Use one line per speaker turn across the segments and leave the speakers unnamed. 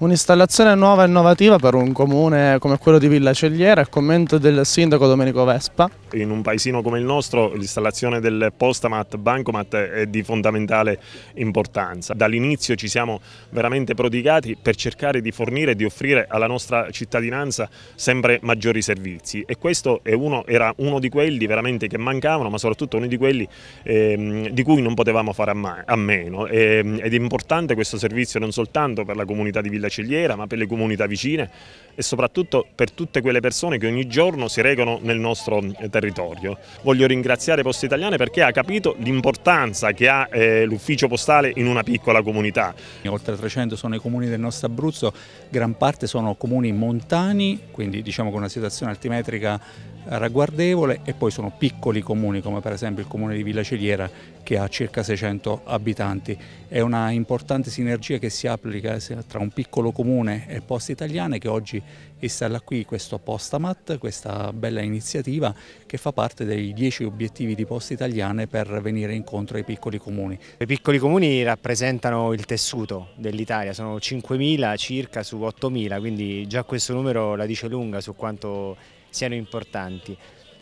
Un'installazione nuova e innovativa per un comune come quello di Villa Cegliera, il commento del sindaco Domenico Vespa. In un paesino come il nostro l'installazione del Postamat, Bancomat è di fondamentale importanza. Dall'inizio ci siamo veramente prodigati per cercare di fornire e di offrire alla nostra cittadinanza sempre maggiori servizi e questo uno, era uno di quelli veramente che mancavano ma soprattutto uno di quelli eh, di cui non potevamo fare a, a meno e, ehm, ed è importante questo servizio non soltanto per la comunità di Villa Cegliera, ma per le comunità vicine e soprattutto per tutte quelle persone che ogni giorno si regano nel nostro eh, territorio. Voglio ringraziare Poste Italiane perché ha capito l'importanza che ha eh, l'ufficio postale in una piccola comunità. Oltre 300 sono i
comuni del nostro Abruzzo, gran parte sono comuni montani, quindi diciamo con una situazione altimetrica ragguardevole e poi sono piccoli comuni come per esempio il comune di Villa Celiera che ha circa 600 abitanti. È una importante sinergia che si applica eh, tra un piccolo comune e Poste Italiane che oggi installa qui questo Postamat, questa bella iniziativa che fa parte dei 10 obiettivi di Poste Italiane per venire
incontro ai piccoli comuni. I piccoli comuni rappresentano il tessuto dell'Italia, sono 5.000 circa su 8.000, quindi già questo numero la dice lunga su quanto siano importanti.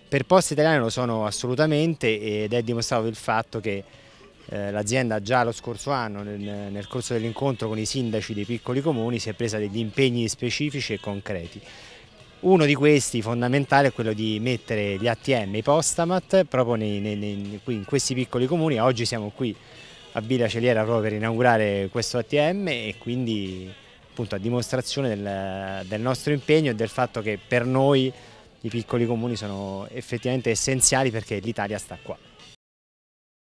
Per Poste Italiane lo sono assolutamente ed è dimostrato il fatto che eh, l'azienda già lo scorso anno nel, nel corso dell'incontro con i sindaci dei piccoli comuni si è presa degli impegni specifici e concreti. Uno di questi fondamentale è quello di mettere gli ATM, i Postamat, proprio nei, nei, nei, in questi piccoli comuni. Oggi siamo qui a Villa Celiera proprio per inaugurare questo ATM e quindi appunto a dimostrazione del, del nostro impegno e del fatto che per noi i piccoli comuni sono effettivamente essenziali perché l'Italia sta qua.